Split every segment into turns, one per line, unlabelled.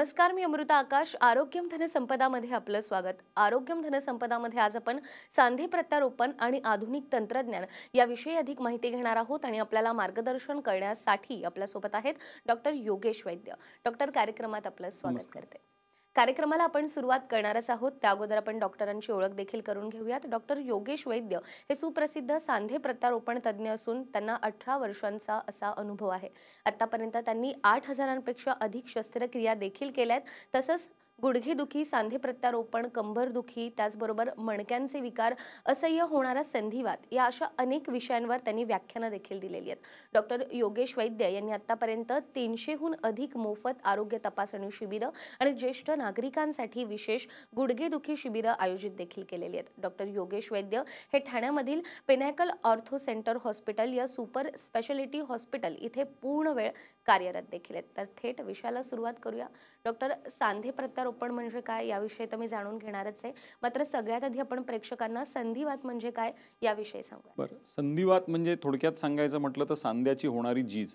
नमस्कार मी अमृता आकाश आरोग्यम धनसंपदामध्ये आपलं स्वागत आरोग्यम धनसंपदामध्ये आज आपण सांधे प्रत्यारोपण आणि आधुनिक तंत्रज्ञान याविषयी अधिक माहिती घेणार आहोत आणि आपल्याला मार्गदर्शन करण्यासाठी आपल्यासोबत आहेत डॉक्टर योगेश वैद्य डॉक्टर कार्यक्रमात आपलं स्वागत करते कार्यक्रमाला आपण सुरुवात करणारच आहोत त्या अगोदर आपण डॉक्टरांची ओळख देखील करून घेऊयात डॉक्टर योगेश वैद्य हे सुप्रसिद्ध सांधे प्रत्यारोपण तज्ज्ञ असून त्यांना अठरा वर्षांचा असा अनुभव आहे आतापर्यंत त्यांनी आठ हजारांपेक्षा अधिक शस्त्रक्रिया देखील केल्या आहेत तसंच गुडघेदुखी सांधे प्रत्यारोपण कंबरदुखी त्याचबरोबर मणक्यांचे विकार असह्य होणारा संधिवात या अशा अनेक विषयांवर त्यांनी व्याख्यानं देखील दिलेली आहेत डॉक्टर योगेश वैद्य यांनी आतापर्यंत तीनशेहून अधिक मोफत आरोग्य तपासणी शिबिरं आणि ज्येष्ठ नागरिकांसाठी विशेष गुडघेदुखी शिबिरं आयोजित देखील केलेली आहेत डॉक्टर योगेश वैद्य हे ठाण्यामधील पेनॅकल ऑर्थो सेंटर हॉस्पिटल या सुपर स्पेशालिटी हॉस्पिटल इथे पूर्ण वेळ कार्यरत देखील आहेत तर थेट विषयाला सुरुवात करूया डॉक्टर सांधे प्रत्यारोपण म्हणजे काय याविषयी तर मी जाणून घेणारच आहे मात्र सगळ्यात आधी आपण प्रेक्षकांना संधिवात म्हणजे काय याविषयी सांगू
बरं संधिवात म्हणजे थोडक्यात सांगायचं म्हटलं तर सांध्याची होणारी जीज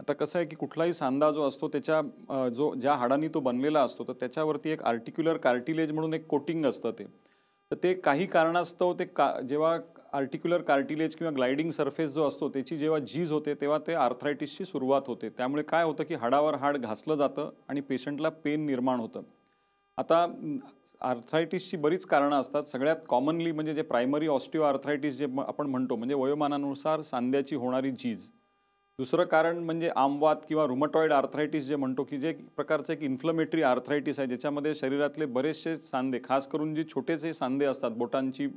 आता कसं आहे की कुठलाही सांधा जो असतो त्याच्या जो ज्या हाडांनी तो बनलेला असतो तर त्याच्यावरती एक आर्टिक्युलर कार्टिलेज म्हणून एक कोटिंग असतं ते तर ते काही कारणास्तव ते का जेव्हा आर्टिक्युलर कार्टिलेज किंवा ग्लायडिंग सरफेस जो असतो त्याची जेव्हा झीज होते तेव्हा ते आर्थरायटिसची सुरुवात होते त्यामुळे काय होतं की हाडावर हाड घासलं जातं आणि पेशंटला पेन निर्माण होतं आता आर्थरायटिसची बरीच कारणं असतात सगळ्यात कॉमनली म्हणजे जे प्रायमरी ऑस्टिओ आर्थरायटिस जे आपण म्हणतो म्हणजे वयोमानानुसार सांध्याची होणारी झीज दुसरं कारण म्हणजे आमवात किंवा रुमटॉइड आर्थरायटिस जे म्हणतो की जे प्रकारचं एक इन्फ्लमेटरी आर्थरायटिस आहे ज्याच्यामध्ये शरीरातले बरेचसे सांधे खास करून जे छोटेसे सांधे असतात बोटांची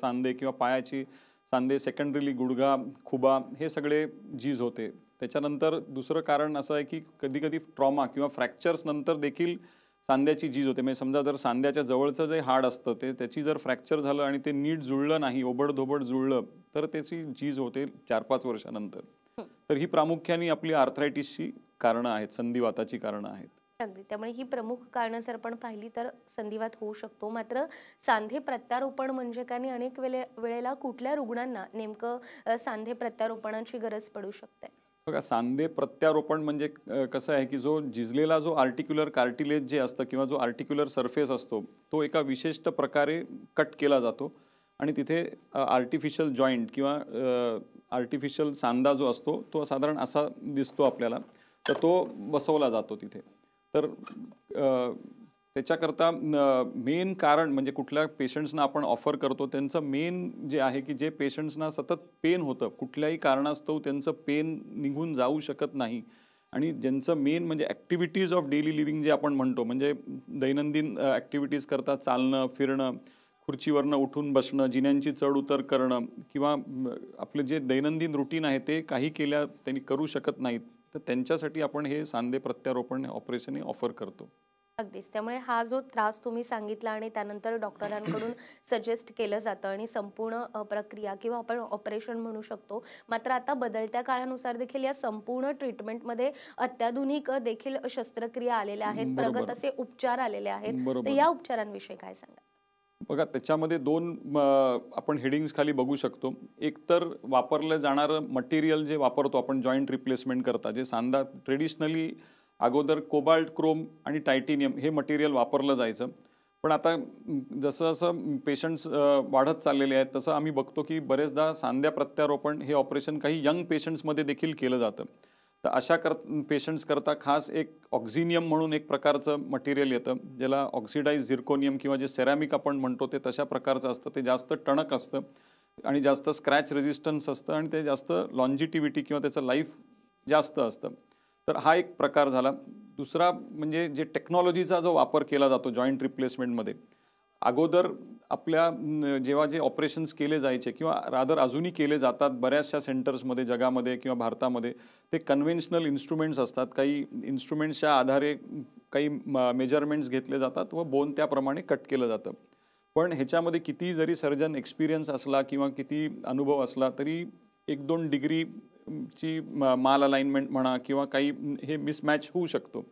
सांधे किंवा पायाची सांधे सेकंडरीली गुडघा खुबा हे सगळे जीज होते त्याच्यानंतर दुसरं कारण असं आहे की कधीकधी ट्रॉमा किंवा नंतर देखील सांध्याची जीज होते म्हणजे समजा जर सांध्याच्या जवळचं जे हाड असतं ते त्याची जर फ्रॅक्चर झालं आणि ते नीट जुळलं नाही ओबडधोबड जुळलं तर त्याची जीज होते चार पाच वर्षानंतर तर ही प्रामुख्याने आपली आर्थरायटिसची कारणं आहेत संधिवाताची कारणं आहेत
त्यामुळे ही प्रमुख कारणं जर आपण पाहिली तर संधिवात होऊ शकतो मात्र सांधे प्रत्यारोपण म्हणजे काय अनेक वेळे वेळेला कुठल्या रुग्णांना नेमकं सांधे प्रत्यारोपणाची गरज पडू शकते
बघा सांधे प्रत्यारोपण म्हणजे कसं आहे की जो जिजलेला जो आर्टिक्युलर कार्टिलेज जे असतं किंवा जो आर्टिक्युलर सरफेस असतो तो एका विशिष्ट प्रकारे कट केला जातो आणि तिथे आर्टिफिशियल जॉईंट किंवा आर्टिफिशियल सांदा जो असतो तो साधारण असा दिसतो आपल्याला तर तो बसवला जातो तिथे तर त्याच्याकरता मेन कारण म्हणजे कुठल्या पेशंट्सना आपण ऑफर करतो त्यांचं मेन जे आहे की जे पेशंट्सना सतत पेन होतं कुठल्याही कारणास्तव त्यांचं पेन निघून जाऊ शकत नाही आणि ज्यांचं मेन म्हणजे ॲक्टिव्हिटीज ऑफ डेली लिव्हिंग जे आपण म्हणतो म्हणजे दैनंदिन ॲक्टिव्हिटीज करता चालणं फिरणं खुर्चीवरनं उठून बसणं जिन्यांची चढ उतर करणं किंवा आपलं जे दैनंदिन रुटीन आहे ते काही केल्या त्यांनी करू शकत नाहीत तर त्यांच्यासाठी आपण हे सांधे प्रत्यारोपण ऑपरेशन ऑफर करतो
अगदीच त्यामुळे हा जो त्रास तुम्ही सांगितला आणि त्यानंतर डॉक्टरांकडून सजेस्ट केलं जातं आणि संपूर्ण प्रक्रिया किंवा आपण ऑपरेशन म्हणू शकतो मात्र आता बदलत्या काळानुसार देखील या संपूर्ण ट्रीटमेंटमध्ये अत्याधुनिक देखील शस्त्रक्रिया आलेल्या आहेत प्रगत असे उपचार आलेले आहेत तर या उपचारांविषयी काय सांगा
बघा त्याच्यामध्ये दोन आपण हेडिंग्स खाली बघू शकतो एक तर वापरलं जाणारं मटेरियल जे वापरतो आपण जॉईंट रिप्लेसमेंट करता जे सांदा ट्रेडिशनली अगोदर कोबाल्ट क्रोम आणि टायटेनियम हे मटेरियल वापरलं जायचं पण आता जसं जसं पेशंट्स वाढत चाललेले आहेत तसं आम्ही बघतो की बरेचदा सांध्या प्रत्यारोपण हे ऑपरेशन काही यंग पेशंट्समध्ये देखील केलं जातं तर अशा कर पेशंट्सकरता खास एक ऑक्झिनियम म्हणून एक प्रकारचं मटेरियल येतं ज्याला ऑक्सिडाईज झिरकोनियम किंवा जे सेरॅमिक आपण म्हणतो ते तशा प्रकारचं असतं ते जास्त टणक असतं आणि जास्त स्क्रॅच रेझिस्टन्स असतं आणि ते जास्त लॉन्जिटिव्हिटी किंवा त्याचं लाईफ जास्त असतं तर हा एक प्रकार झाला दुसरा म्हणजे जे टेक्नॉलॉजीचा जो वापर केला जातो जॉईंट रिप्लेसमेंटमध्ये अगोदर आपल्या जेव्हा जे ऑपरेशन्स केले जायचे किंवा रादर अजूनही केले जातात बऱ्याचशा सेंटर्समध्ये जगामध्ये किंवा भारतामध्ये ते कन्व्हेन्शनल इन्स्ट्रुमेंट्स असतात काही इन्स्ट्रुमेंट्सच्या आधारे काही मेजरमेंट्स घेतले जातात व बोन त्याप्रमाणे कट केलं जातं पण ह्याच्यामध्ये किती जरी सर्जन एक्सपिरियन्स असला किंवा किती अनुभव असला तरी एक दोन डिग्रीची माल अलाइनमेंट म्हणा किंवा काही हे मिसमॅच होऊ शकतो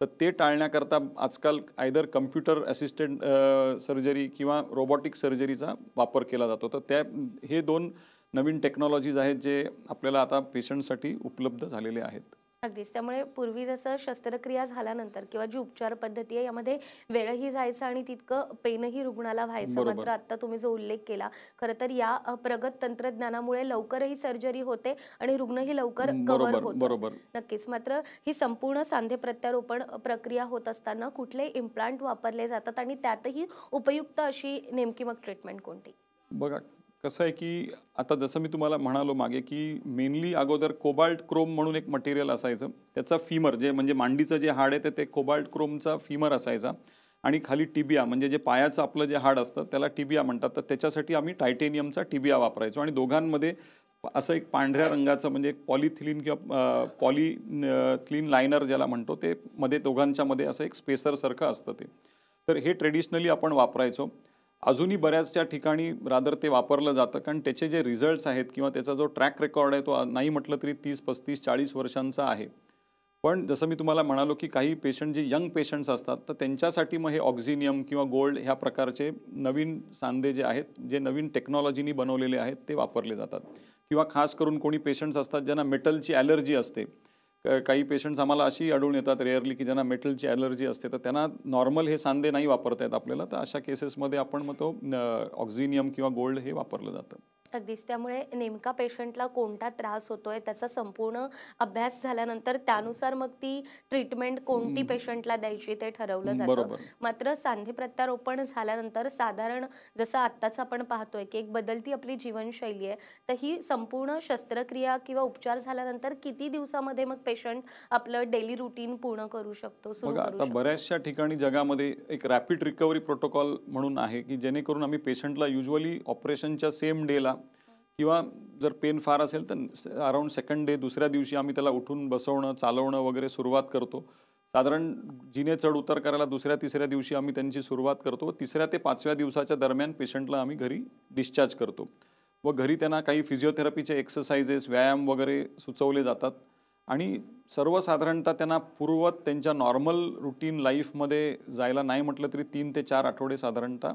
तर ते टाळण्याकरता आजकाल आयदर कम्प्युटर असिस्टेंट सर्जरी किंवा रोबॉटिक सर्जरीचा वापर केला जातो तर त्या हे दोन नवीन टेक्नॉलॉजीज आहेत जे आपल्याला आता पेशंटसाठी उपलब्ध झालेले आहेत
अगदीच त्यामुळे पूर्वी जसं शस्त्रक्रिया झाल्यानंतर किंवा जी उपचार पद्धती आहे यामध्ये वेळही जायचा आणि तितकं पेनही रुग्णाला व्हायचं मात्र आता तुम्ही जो उल्लेख केला खरं तर या प्रगत तंत्रज्ञानामुळे लवकरही सर्जरी होते आणि रुग्णही लवकर कव्हर होतो नक्कीच मात्र ही संपूर्ण सांधे प्रत्यारोपण प्रक्रिया होत असताना कुठले इम्प्लांट वापरले जातात आणि त्यातही उपयुक्त अशी नेमकी मग ट्रीटमेंट कोणती
बघा कसं आहे की आता जसं मी तुम्हाला म्हणालो मागे की मेनली अगोदर कोबाल्ट क्रोम म्हणून एक मटेरियल असायचं त्याचा फिमर जे म्हणजे मांडीचं जे हाड आहे ते कोबाल्ट क्रोमचा फिमर असायचा आणि खाली टिबिया म्हणजे जे पायाचं आपलं जे हाड असतं त्याला टिबिया म्हणतात तर त्याच्यासाठी आम्ही टायटेनियमचा टिबिया वापरायचो आणि दोघांमध्ये असं एक पांढऱ्या रंगाचं म्हणजे एक पॉलिथिलीन किंवा पॉलीथिलीन लायनर ज्याला म्हणतो ते मध्ये दोघांच्यामध्ये असं एक स्पेसरसारखं असतं ते तर हे ट्रेडिशनली आपण वापरायचो अजूनही बऱ्याचशा ठिकाणी रादर ते वापरलं जातं कारण त्याचे जे रिझल्ट्स आहेत किंवा त्याचा जो ट्रॅक रेकॉर्ड आहे तो नाही म्हटलं तरी तीस पस्तीस चाळीस वर्षांचा आहे पण जसं मी तुम्हाला म्हणालो की काही पेशंट जे यंग पेशंट्स असतात तर त्यांच्यासाठी मग हे ऑक्झिनियम किंवा गोल्ड ह्या प्रकारचे नवीन सांधे जे आहेत जे नवीन टेक्नॉलॉजीनी बनवलेले आहेत ते वापरले जातात किंवा खास करून कोणी पेशंट्स असतात ज्यांना मेटलची ॲलर्जी असते काही पेशंट्स आम्हाला अशी आढळून येतात रेअरली की ज्यांना मेटलची ॲलर्जी असते तर त्यांना नॉर्मल हे सांदे नाही वापरता येत आपल्याला तर अशा केसेसमध्ये आपण मग तो ऑक्झिनियम किंवा गोल्ड हे वापरलं जातं
अगदीच त्यामुळे नेमका पेशंटला कोणता त्रास होतोय त्याचा संपूर्ण अभ्यास झाल्यानंतर त्यानुसार मग ती ट्रीटमेंट कोणती पेशंटला द्यायची ते ठरवलं जातं मात्र सांधे प्रत्यारोपण झाल्यानंतर साधारण जसं आत्ताच आपण पाहतोय की एक बदलती आपली जीवनशैली आहे तर ही संपूर्ण शस्त्रक्रिया किंवा उपचार झाल्यानंतर किती दिवसामध्ये मग पेशंट आपलं डेली रुटीन पूर्ण करू शकतो आता
बऱ्याचशा ठिकाणी जगामध्ये एक रॅपिड रिकव्हरी प्रोटोकॉल म्हणून आहे की जेणेकरून आम्ही पेशंटला युजली ऑपरेशनच्या सेम डेला किंवा जर पेन फार असेल तर अराऊंड सेकंड डे दुसऱ्या दिवशी आम्ही त्याला उठून बसवणं चालवणं वगैरे सुरुवात करतो साधारण जिने चढ उतर करायला दुसऱ्या तिसऱ्या दिवशी आम्ही त्यांची सुरुवात करतो तिसऱ्या ते पाचव्या दिवसाच्या दरम्यान पेशंटला आम्ही घरी डिस्चार्ज करतो व घरी त्यांना काही फिजिओथेरपीचे एक्सरसाइजेस व्यायाम वगैरे सुचवले जातात आणि सर्वसाधारणतः त्यांना पूर्वत त्यांच्या नॉर्मल रुटीन लाईफमध्ये जायला नाही म्हटलं तरी तीन ते चार आठवडे साधारणतः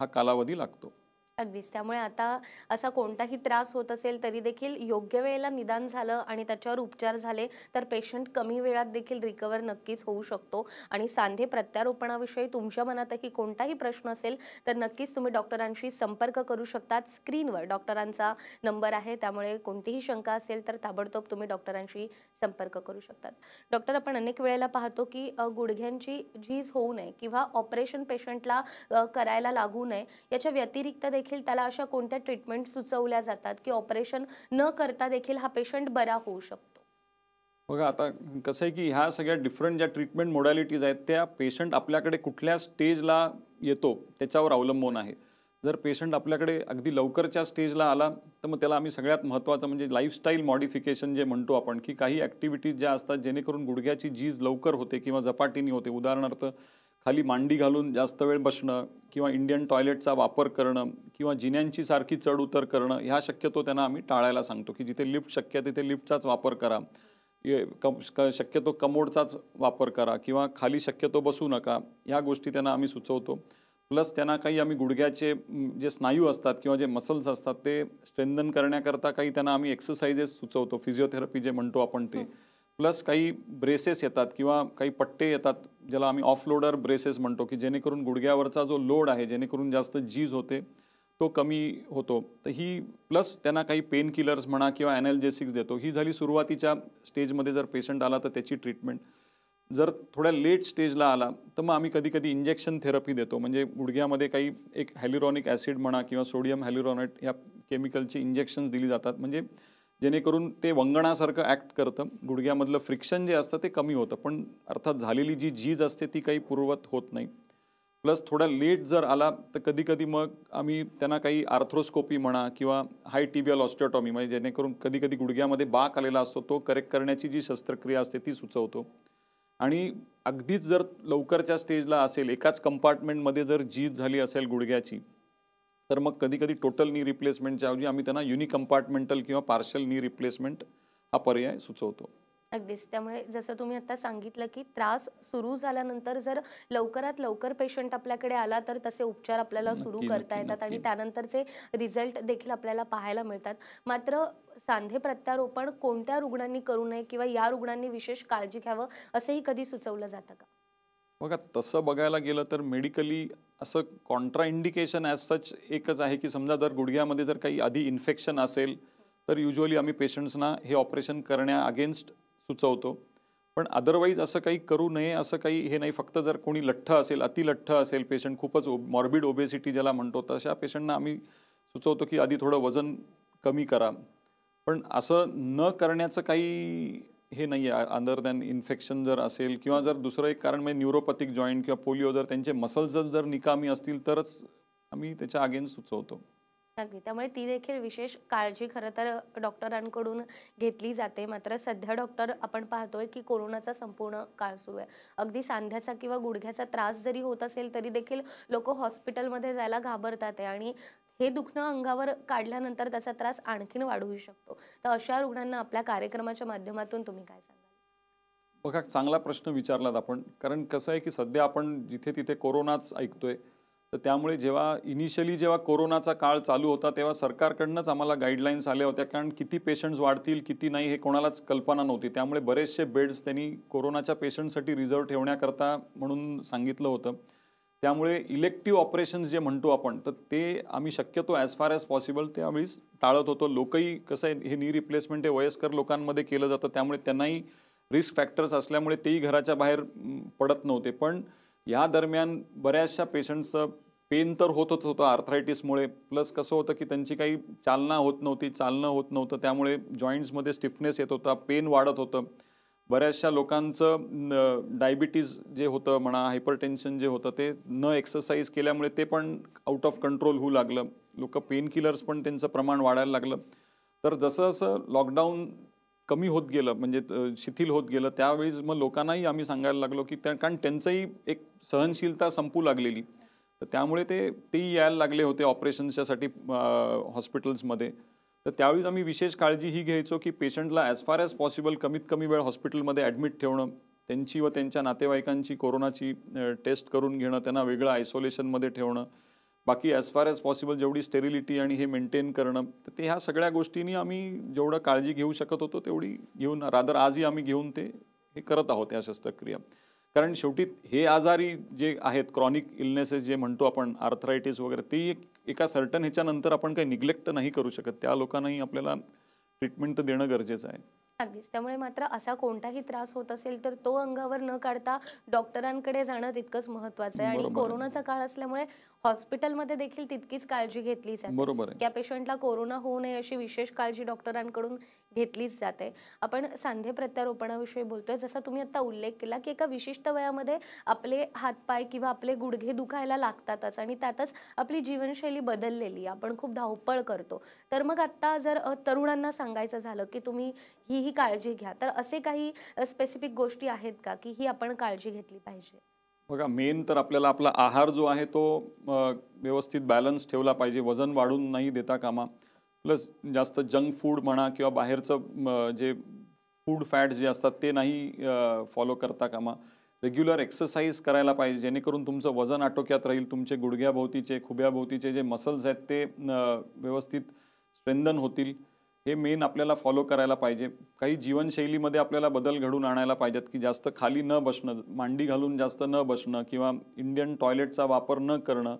हा कालावधी लागतो
अगदीच त्यामुळे आता असा कोणताही त्रास होत असेल तरी देखील योग्य वेळेला निदान झालं आणि त्याच्यावर उपचार झाले तर पेशंट कमी वेळात देखील रिकवर नक्कीच होऊ शकतो आणि सांधे प्रत्यारोपणाविषयी तुमच्या मनातही कोणताही प्रश्न असेल तर नक्कीच तुम्ही डॉक्टरांशी संपर्क करू शकतात स्क्रीनवर डॉक्टरांचा नंबर आहे त्यामुळे कोणतीही शंका असेल तर ताबडतोब तुम्ही डॉक्टरांशी संपर्क करू शकतात डॉक्टर आपण अनेक वेळेला पाहतो की गुडघ्यांची झीज होऊ नये किंवा ऑपरेशन पेशंटला करायला लागू नये याच्या व्यतिरिक्त देखील देखील त्याला अशा कोणत्या ट्रीटमेंट सुचवल्या जातात की ऑपरेशन न करता देखील हा पेशंट बरा होऊ शकतो
बघा आता कसं आहे की ह्या सगळ्या डिफरंट ज्या ट्रीटमेंट मोडॅलिटीज आहेत त्या पेशंट आपल्याकडे कुठल्या स्टेजला येतो त्याच्यावर अवलंबून आहे जर पेशंट आपल्याकडे अगदी लवकरच्या स्टेजला आला तर मग त्याला आम्ही सगळ्यात महत्त्वाचं म्हणजे लाईफस्टाईल मॉडिफिकेशन जे म्हणतो आपण की काही ॲक्टिव्हिटीज ज्या असतात जेणेकरून गुडघ्याची जीज लवकर होते किंवा झपाटीनी होते उदाहरणार्थ खाली मांडी घालून जास्त वेळ बसणं किंवा इंडियन टॉयलेटचा वापर करणं किंवा जिन्यांची सारखी चढ उतर करणं ह्या शक्यतो त्यांना आम्ही टाळायला सांगतो की जिथे लिफ्ट शक्य आहे तिथे लिफ्टचाच वापर करा शक्यतो कमोडचाच वापर करा किंवा खाली शक्यतो बसू नका ह्या गोष्टी त्यांना आम्ही सुचवतो प्लस त्यांना काही आम्ही गुडघ्याचे जे स्नायू असतात किंवा जे मसल्स असतात ते स्ट्रेंदन करण्याकरता काही त्यांना आम्ही एक्सरसाइजेस सुचवतो फिजिओथेरपी जे म्हणतो आपण ते हो. प्लस काही ब्रेसेस येतात किंवा काही पट्टे येतात ज्याला आम्ही ऑफलोडर ब्रेसेस म्हणतो की जेणेकरून गुडघ्यावरचा जो लोड आहे जेणेकरून जास्त जीज होते तो कमी होतो तर ही प्लस त्यांना काही पेन किलर्स म्हणा किंवा ॲनाल्जेसिक्स देतो ही झाली सुरुवातीच्या स्टेजमध्ये जर पेशंट आला तर त्याची ट्रीटमेंट जर थोड्या लेट स्टेजला आला तर मग आम्ही कधी कधी इंजेक्शन थेरपी देतो म्हणजे गुडघ्यामध्ये काही एक हॅलिरॉनिक ॲसिड म्हणा किंवा सोडियम हॅलिरॉनेट ह्या केमिकलची इंजेक्शन्स दिली जातात म्हणजे जेणेकरून ते वंगणासारखं ॲक्ट करतं गुडघ्यामधलं फ्रिक्शन जे असतं ते कमी होतं पण अर्थात झालेली जी झीज असते ती काही पूर्वत होत नाही प्लस थोडा लेट जर आला तर कधी कधी मग आम्ही त्यांना काही आर्थ्रोस्कोपी म्हणा किंवा हाय टिबियल ऑस्टिओटॉमी म्हणजे जेणेकरून कधी कधी गुडघ्यामध्ये बाक आलेला असतो तो करेक्ट करण्याची जी शस्त्रक्रिया असते ती सुचवतो आणि अगदीच जर लवकरच्या स्टेजला असेल एकाच कंपार्टमेंटमध्ये जर जीज झाली असेल गुडघ्याची तर मग कधी कधी टोटल नी रिप्लेसमेंटच्या ऐवजी आम्ही त्यांना युनिक कंपार्टमेंटल किंवा पार्शल नी रिप्लेसमेंट हा पर्याय सुचवतो
अगदीच त्यामुळे जसं तुम्ही आता सांगितलं की त्रास सुरू झाल्यानंतर जर लवकरात लवकर पेशंट आपल्याकडे आला तर तसे उपचार आपल्याला सुरू करता येतात आणि त्यानंतरचे रिझल्ट देखील आपल्याला पाहायला मिळतात मात्र सांधे प्रत्यारोपण कोणत्या रुग्णांनी करू नये किंवा या रुग्णांनी विशेष काळजी घ्यावं असंही कधी सुचवलं जातं का
बघा तसं बघायला गेलं तर मेडिकली असं इंडिकेशन ॲज सच एकच आहे की समजा जर गुडघ्यामध्ये जर काही आधी इन्फेक्शन असेल तर युजली आम्ही पेशंट्सना हे ऑपरेशन करण्या अगेन्स्ट सुचवतो पण अदरवाईज असं काही करू नये असं काही हे नाही फक्त जर कोणी लठ्ठ असेल अतिलठ्ठ असेल पेशंट खूपच ओ मॉर्बिड ओबेसिटी ज्याला म्हणतो तशा पेशंटना आम्ही सुचवतो की आधी थोडं वजन कमी करा पण असं न करण्याचं काही हे नाही आहे अदर दॅन इन्फेक्शन जर असेल किंवा जर दुसरं एक कारण म्हणजे न्युरोपॅथिक जॉईंट किंवा पोलिओ जर त्यांचे मसल्सच जर निकामी असतील तरच आम्ही त्याच्या अगेन्स्ट सुचवतो
अगदी त्यामुळे ती देखील विशेष काळजी खरं तर डॉक्टरांकडून घेतली जाते मात्र सध्या डॉक्टर आपण पाहतोय की कोरोनाचा संपूर्ण काळ सुरू आहे अगदी सांध्याचा किंवा गुडघ्याचा त्रास जरी होत असेल तरी देखील लोक हॉस्पिटलमध्ये जायला घाबरतात आहे आणि हे दुखणं अंगावर काढल्यानंतर त्याचा त्रास आणखीन वाढू शकतो तर अशा रुग्णांना आपल्या कार्यक्रमाच्या माध्यमातून तुम्ही काय सांगाल
बघा चांगला प्रश्न विचारलात आपण कारण कसं आहे की सध्या आपण जिथे तिथे कोरोनाच ऐकतोय तर त्यामुळे जेव्हा इनिशियली जेव्हा कोरोनाचा काळ चालू होता तेव्हा सरकारकडनंच आम्हाला गाईडलाईन्स आल्या होत्या कारण किती पेशंट्स वाढतील किती नाही हे कोणालाच कल्पना नव्हती त्यामुळे बरेचसे बेड्स त्यांनी कोरोनाच्या पेशंटसाठी रिझर्व ठेवण्याकरता म्हणून सांगितलं होतं त्यामुळे इलेक्टिव ऑपरेशन्स जे म्हणतो आपण तर ते आम्ही शक्यतो ॲज फार ॲज पॉसिबल त्यावेळीच टाळत होतो लोकही कसं आहे हे नी रिप्लेसमेंट हे वयस्कर लोकांमध्ये केलं जातं त्यामुळे त्यांनाही रिस्क फॅक्टर्स असल्यामुळे तेही घराच्या बाहेर पडत नव्हते पण या दरम्यान बऱ्याचशा पेशंटचं पेन तर होतच होतं आर्थरायटिसमुळे प्लस कसं होतं की त्यांची काही चालना होत नव्हती चालणं होत नव्हतं त्यामुळे जॉईंट्समध्ये स्टिफनेस येत होता पेन वाढत होतं बऱ्याचशा लोकांचं डायबिटीज जे होतं म्हणा हायपरटेन्शन जे होतं ते न एक्सरसाइज केल्यामुळे ते पण आउट ऑफ कंट्रोल होऊ लागलं लोक पेन पण त्यांचं प्रमाण वाढायला लागलं तर जसं जसं लॉकडाऊन कमी होत गेलं म्हणजे शिथिल होत गेलं त्यावेळीच मग लोकांनाही आम्ही सांगायला लागलो की त्या कारण त्यांचंही एक सहनशीलता संपू लागलेली तर त्यामुळे ते ते यायला लागले होते ऑपरेशन्सच्यासाठी हॉस्पिटल्समध्ये तर त्यावेळी आम्ही विशेष काळजी ही घ्यायचो की पेशंटला ॲज फार ॲज पॉसिबल कमीत कमी वेळ हॉस्पिटलमध्ये ॲडमिट ठेवणं त्यांची व त्यांच्या नातेवाईकांची कोरोनाची टेस्ट करून घेणं त्यांना वेगळं आयसोलेशनमध्ये ठेवणं बाकी ॲज फार ॲज पॉसिबल जेवढी स्टेरिलिटी आणि हे मेंटेन करणं तर ते ह्या सगळ्या गोष्टींनी आम्ही जेवढं काळजी घेऊ शकत होतो तेवढी घेऊन रादर आजही आम्ही घेऊन ते हे करत आहोत या शस्त्रक्रिया कारण शेवटी हे आजारी जे आहेत क्रॉनिक इलनेसेस जे म्हणतो आपण आर्थरायटिस वगैरे ते एक एका सर्टन ह्याच्यानंतर आपण काही निग्लेक्ट नाही करू शकत त्या लोकांनाही आपल्याला ट्रीटमेंट तर देणं गरजेचं आहे
अगदीच त्यामुळे मात्र असा कोणताही त्रास होत असेल तर तो अंगावर न काढता डॉक्टरांकडे जाणं तितकंच महत्वाचं आहे आणि कोरोनाचा काळ असल्यामुळे हॉस्पिटलमध्ये देखील तितकीच काळजी घेतली जाते त्या पेशंटला कोरोना होऊ नये अशी विशेष काळजी डॉक्टरांकडून घेतलीच जाते आपण सांधे प्रत्यारोपणाविषयी बोलतोय जसा तुम्ही आता उल्लेख केला की एका विशिष्ट वयामध्ये आपले हातपाय किंवा आपले गुडघे दुखायला लागतातच आणि त्यातच आपली जीवनशैली बदललेली आपण खूप धावपळ करतो तर मग आत्ता जर तरुणांना सांगायचं झालं की तुम्ही ही ही काळजी घ्या तर असे काही स्पेसिफिक गोष्टी आहेत का की ही आपण काळजी घेतली पाहिजे
बघा मेन तर आपल्याला आपला आहार जो आहे तो व्यवस्थित बॅलन्स ठेवला पाहिजे वजन वाढून नाही देता कामा प्लस जास्त जंक फूड म्हणा किंवा बाहेरचं जे फूड फॅट जे असतात ते नाही फॉलो करता कामा रेग्युलर एक्सरसाइज करायला पाहिजे जेणेकरून तुमचं वजन आटोक्यात राहील तुमचे गुडघ्याभोवतीचे खुब्याभोवतीचे जे मसल्स आहेत ते व्यवस्थित स्ट्रेंदन होतील हे मेन आपल्याला फॉलो करायला पाहिजे काही जीवनशैलीमध्ये आपल्याला बदल घडून आणायला पाहिजेत की जास्त खाली न बसणं मांडी घालून जास्त न बसणं किंवा इंडियन टॉयलेटचा वापर न करणं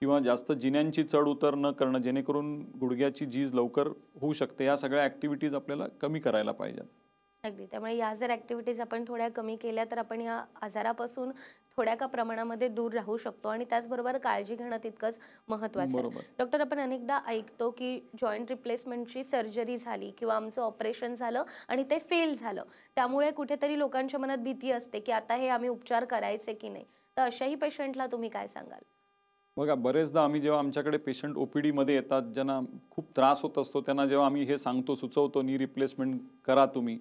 किंवा जास्त जिन्यांची चढ उतर न करणं जेणेकरून गुडघ्याची जीज लवकर होऊ शकते या सगळ्या ऍक्टिव्हिटीज आपल्याला कमी करायला पाहिजेत
अगदी त्यामुळे या जर ऍक्टिव्हिटीज आपण थोड्या कमी केल्या तर आपण या आजारापासून थोड्या का प्रमाणामध्ये दूर राहू शकतो आणि त्याचबरोबर काळजी घेणं तितकंच महत्वाचं डॉक्टर आपण अनेकदा ऐकतो की जॉईंट रिप्लेसमेंटची सर्जरी झाली किंवा आमचं ऑपरेशन झालं आणि ते फेल झालं त्यामुळे कुठेतरी लोकांच्या मनात भीती असते की आता हे आम्ही उपचार करायचे की नाही तर अशाही पेशंटला तुम्ही काय सांगाल
बघा बरेचदा आम्ही जेव्हा आमच्याकडे पेशंट ओपीडीमध्ये येतात ज्यांना खूप त्रास होत असतो त्यांना जेव्हा आम्ही हे सांगतो सुचवतो नी रिप्लेसमेंट करा तुम्ही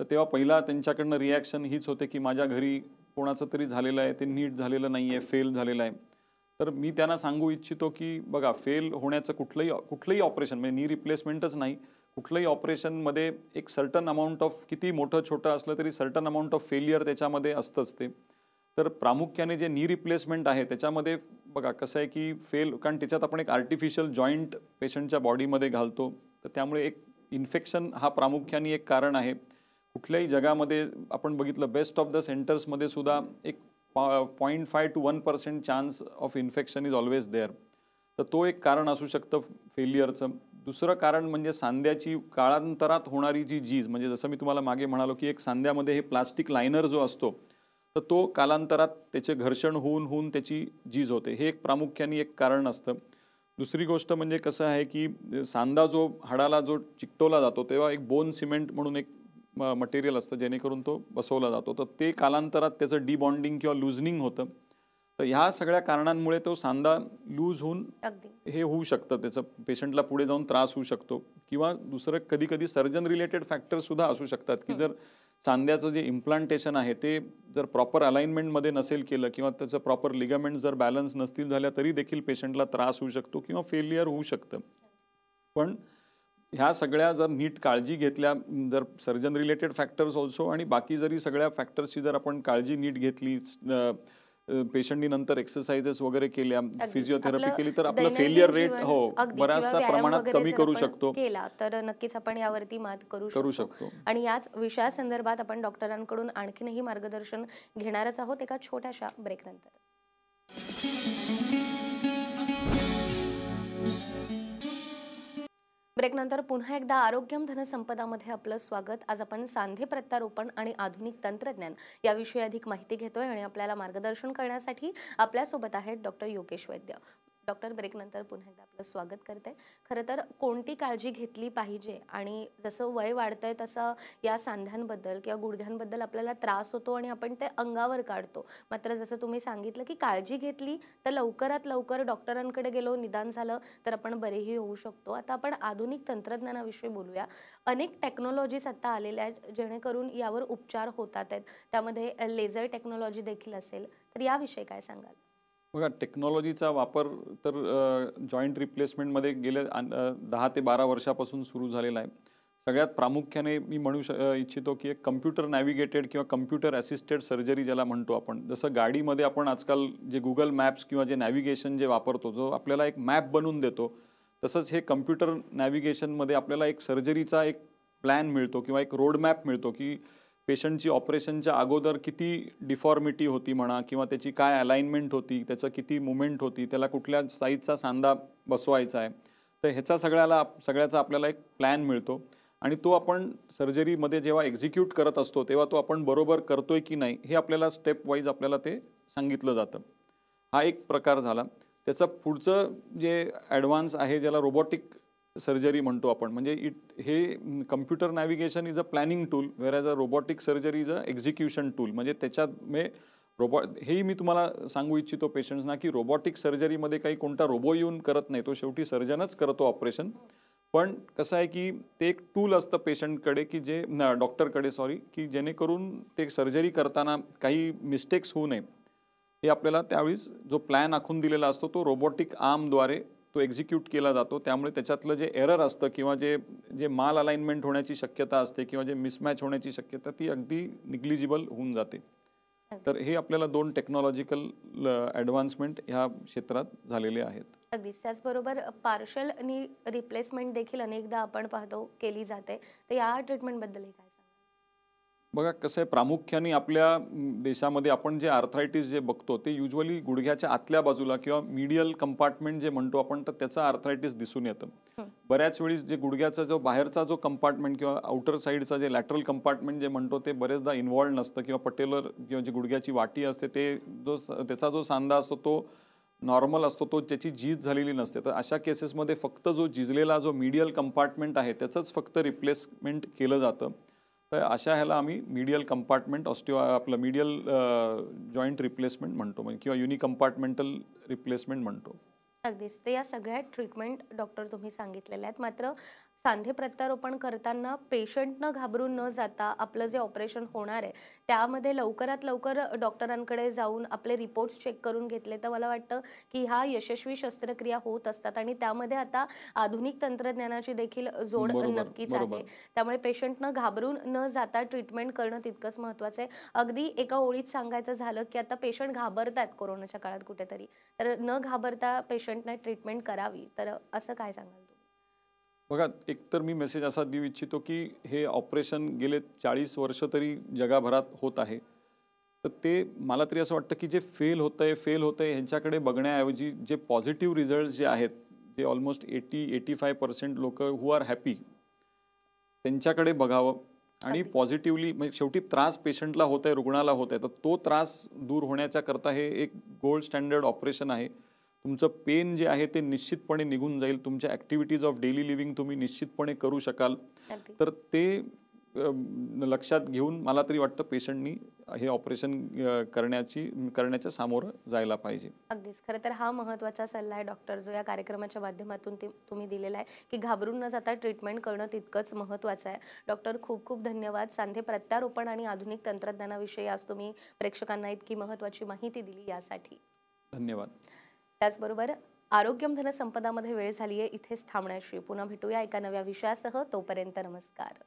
तर तेव्हा पहिला त्यांच्याकडनं रिॲक्शन हीच होते की माझ्या घरी कोणाचं तरी झालेलं आहे ते नीट झालेलं नाही आहे फेल झालेलं आहे तर मी त्यांना सांगू इच्छितो की बघा फेल होण्याचं कुठलंही कुठलंही ऑपरेशन म्हणजे नी रिप्लेसमेंटच नाही कुठलंही ऑपरेशनमध्ये एक सर्टन अमाऊंट ऑफ किती मोठं छोटं असलं तरी सर्टन अमाऊंट ऑफ फेलियर त्याच्यामध्ये असतंच ते तर प्रामुख्याने जे नी रिप्लेसमेंट आहे त्याच्यामध्ये बघा कसं आहे की फेल कारण त्याच्यात आपण एक आर्टिफिशियल जॉईंट पेशंटच्या बॉडीमध्ये घालतो तर त्यामुळे एक इन्फेक्शन हा प्रामुख्याने एक कारण आहे कुठल्याही जगामध्ये आपण बघितलं बेस्ट ऑफ द सेंटर्समध्ये सुद्धा एक point five two one percent chance of infection is always there तर तो एक कारण असू शकतं फेलियरचं दुसरं कारण म्हणजे सांध्याची काळांतरात होणारी जी जीज म्हणजे जसं मी तुम्हाला मागे म्हणालो की एक सांध्यामध्ये हे प्लास्टिक लायनर जो असतो तर तो कालांतरात त्याचे घर्षण होऊन होऊन त्याची जीज होते हे एक प्रामुख्याने एक कारण असतं दुसरी गोष्ट म्हणजे कसं आहे की सांदा जो हाडाला जो चिकटवला जातो तेव्हा एक बोन सिमेंट म्हणून एक मटेरियल असतं जेणेकरून तो बसवला जातो तर ते कालांतरात त्याचं डिबॉन्डिंग किंवा लुझनिंग होतं तर ह्या सगळ्या कारणांमुळे तो सांदा लूज होऊन हे होऊ शकतं त्याचं पेशंटला पुढे जाऊन त्रास होऊ शकतो किंवा दुसरं कधी कधी सर्जन रिलेटेड सुद्धा असू शकतात की जर चांद्याचं जे इम्प्लांटेशन आहे ते जर प्रॉपर अलाइनमेंटमध्ये नसेल केलं किंवा त्याचं प्रॉपर लिगामेंट जर बॅलन्स नसतील झाल्या तरी देखील पेशंटला त्रास होऊ शकतो किंवा फेलियर होऊ शकतं पण ह्या सगळ्या जर नीट काळजी घेतल्या जर सर्जन रिलेटेड फॅक्टर्स ऑल्सो आणि बाकी जरी सगळ्या फॅक्टर्सची जर आपण काळजी नीट घेतली पेशंटनी नंतर एक्सरसाइजेस वगैरे केल्या फिजिओथेरपी केली तर आपला फेलियर रेट हो बऱ्याचशा प्रमाणात कमी करू शकतो केला
तर नक्कीच आपण यावरती मात करू करू शकतो आणि याच विषयासंदर्भात आपण डॉक्टरांकडून आणखीनही मार्गदर्शन घेणारच आहोत एका छोट्याशा नंतर ब्रेकनंतर पुन्हा एकदा आरोग्यम धनसंपदामध्ये आपलं स्वागत आज आपण सांधे प्रत्यारोपण आणि आधुनिक तंत्रज्ञान याविषयी अधिक माहिती घेतोय आणि आपल्याला मार्गदर्शन करण्यासाठी आपल्यासोबत आहेत डॉक्टर योगेश वैद्य डॉक्टर ब्रेकनंतर पुन्हा एकदा आपलं स्वागत करते खरं तर कोणती काळजी घेतली पाहिजे आणि जसं वय वाढतंय तसं या सांध्यांबद्दल किंवा गुडघ्यांबद्दल आपल्याला त्रास होतो आणि आपण ते अंगावर काढतो मात्र जसं तुम्ही सांगितलं की काळजी घेतली तर लवकरात लवकर डॉक्टरांकडे गेलो निदान झालं तर आपण बरेही होऊ शकतो आता आपण आधुनिक तंत्रज्ञानाविषयी बोलूया अनेक टेक्नॉलॉजीज आता आलेल्या आहेत जेणेकरून यावर उपचार होतात आहेत त्यामध्ये लेझर टेक्नॉलॉजी देखील असेल तर याविषयी काय सांगाल
बघा टेक्नॉलॉजीचा वापर तर जॉईंट रिप्लेसमेंटमध्ये गेल्या दहा ते बारा वर्षापासून सुरू झालेला आहे सगळ्यात प्रामुख्याने मी म्हणू श इच्छितो की एक कम्प्युटर नॅव्हिगेटेड किंवा कम्प्युटर असिस्टेड सर्जरी ज्याला म्हणतो आपण जसं गाडीमध्ये आपण आजकाल जे गुगल मॅप्स किंवा जे नॅव्हिगेशन जे वापरतो जो आपल्याला एक मॅप बनवून देतो तसंच हे कम्प्युटर नॅव्हिगेशनमध्ये आपल्याला एक सर्जरीचा एक प्लॅन मिळतो किंवा एक रोडमॅप मिळतो की पेशंटची ऑपरेशनच्या अगोदर किती डिफॉर्मिटी होती म्हणा किंवा त्याची काय अलाइनमेंट होती त्याचं किती मुवमेंट होती त्याला कुठल्या साईजचा सांधा बसवायचा आहे तर ह्याचा सगळ्याला सगळ्याचा आपल्याला एक प्लॅन मिळतो आणि तो आपण सर्जरीमध्ये जेव्हा एक्झिक्यूट करत असतो तेव्हा तो आपण बरोबर करतो आहे की नाही हे आपल्याला स्टेप वाईज आपल्याला ते सांगितलं जातं हा एक प्रकार झाला त्याचं पुढचं जे ॲडव्हान्स आहे ज्याला रोबोटिक सर्जरी म्हणतो आपण म्हणजे इट हे computer navigation is a planning tool whereas a robotic surgery is an execution tool म्हणजे त्याच्यात मे रोबॉ हेही मी तुम्हाला सांगू इच्छितो पेशंट्सना की रोबॉटिक सर्जरीमध्ये काही कोणता रोबो येऊन करत नाही तो शेवटी सर्जनच करतो ऑपरेशन पण कसं आहे की ते एक टूल असतं पेशंटकडे की जे डॉक्टरकडे सॉरी की जेणेकरून ते सर्जरी करताना काही मिस्टेक्स होऊ नये हे आपल्याला त्यावेळीच जो प्लॅन आखून दिलेला असतो तो रोबोटिक आर्मद्वारे तो एक्झिक्यूट केला जातो त्यामुळे त्याच्यातलं जे एरर असतं किंवा जे जे माल अलाइनमेंट होण्याची शक्यता असते किंवा जे मिसमॅच होण्याची शक्यता ती अगदी निग्लिजिबल होऊन जाते तर हे आपल्याला दोन टेक्नॉलॉजिकल ऍडव्हान्समेंट ह्या क्षेत्रात झालेले आहेत
अगदीच त्याचबरोबर पार्शल आणि रिप्लेसमेंट देखील अनेकदा आपण पाहतो केली जाते तर या ट्रीटमेंटबद्दल काय
बघा कसं आहे प्रामुख्याने आपल्या देशामध्ये आपण जे आर्थरायटिस जे बघतो ते युजली गुडघ्याच्या आतल्या बाजूला किंवा मीडियल कंपार्टमेंट जे म्हणतो आपण तर त्याचा आर्थरायटिस दिसून येतं हो. बऱ्याच वेळी जे गुडघ्याचा जो बाहेरचा जो कंपार्टमेंट किंवा आउटर साईडचा जे लॅटरल कंपार्टमेंट जे म्हणतो ते बरेचदा इन्व्हॉल्ड नसतं किंवा पटेलर किंवा जे गुडघ्याची वाटी असते ते जो त्याचा जो सांधा असतो तो नॉर्मल असतो तो त्याची झीज झालेली नसते तर अशा केसेसमध्ये फक्त जो झिजलेला जो मीडियल कंपार्टमेंट आहे त्याचंच फक्त रिप्लेसमेंट केलं जातं तर अशा ह्याला आम्ही मीडियल कंपार्टमेंट ऑस्टिओ आपलं मीडियल जॉईंट रिप्लेसमेंट म्हणतो म्हणजे किंवा युनिक कंपार्टमेंटल रिप्लेसमेंट म्हणतो
अगदीच तर या सगळ्या ट्रीटमेंट डॉक्टर तुम्ही सांगितलेल्या आहेत मात्र सांधे प्रत्यारोपण करताना पेशंटनं घाबरून न जाता आपलं जे ऑपरेशन होणार आहे त्यामध्ये लवकरात लवकर डॉक्टरांकडे जाऊन आपले रिपोर्ट्स चेक करून घेतले तर मला वाटतं की ह्या यशस्वी शस्त्रक्रिया होत असतात आणि त्यामध्ये आता आधुनिक तंत्रज्ञानाची देखील जोड नक्कीच आहे त्यामुळे पेशंटनं घाबरून न जाता ट्रीटमेंट करणं तितकंच महत्वाचं आहे अगदी एका ओळीत सांगायचं झालं की आता पेशंट घाबरतात कोरोनाच्या काळात कुठेतरी तर न घाबरता पेशंटने ट्रीटमेंट करावी तर असं काय सांगाल
बघा एकतर मी मेसेज असा देऊ इच्छितो की हे ऑपरेशन गेले चाळीस वर्ष तरी जगाभरात होत आहे तर ते मला तरी असं वाटतं की जे फेल होतं आहे फेल होतं आहे ह्यांच्याकडे बघण्याऐवजी जे पॉझिटिव्ह रिझल्ट जे आहेत जे almost eighty eighty five percent लोक हु आर हॅपी त्यांच्याकडे बघावं आणि पॉझिटिव्हली म्हणजे शेवटी त्रास पेशंटला होत आहे रुग्णाला होत आहे तर तो त्रास दूर होण्याच्याकरता हे एक गोल्ड स्टँडर्ड ऑपरेशन आहे तुमचं पेन जे आहे ते निश्चितपणे निघून जाईल तुमच्या ॲक्टिव्हिटीज ऑफ डेली लिव्हिंग तुम्ही निश्चितपणे करू शकाल तर ते लक्षात घेऊन मला तरी वाटतं पेशंटनी हे ऑपरेशन करण्याची करण्याच्या सामोरं जायला पाहिजे
अगदीच खरं तर हा महत्त्वाचा सल्ला आहे डॉक्टर जो या कार्यक्रमाच्या माध्यमातून तुम्ही दिलेला आहे की घाबरून न जाता ट्रीटमेंट करणं तितकंच महत्त्वाचं आहे डॉक्टर खूप खूप धन्यवाद सांधे प्रत्यारोपण आणि आधुनिक तंत्रज्ञानाविषयी आज तुम्ही प्रेक्षकांना इतकी महत्त्वाची माहिती दिली यासाठी धन्यवाद त्याचबरोबर आरोग्यम धनसंपदामध्ये वेळ झाली आहे इथेच थांबण्याशी पुन्हा भेटूया एका नव्या विषयासह तोपर्यंत नमस्कार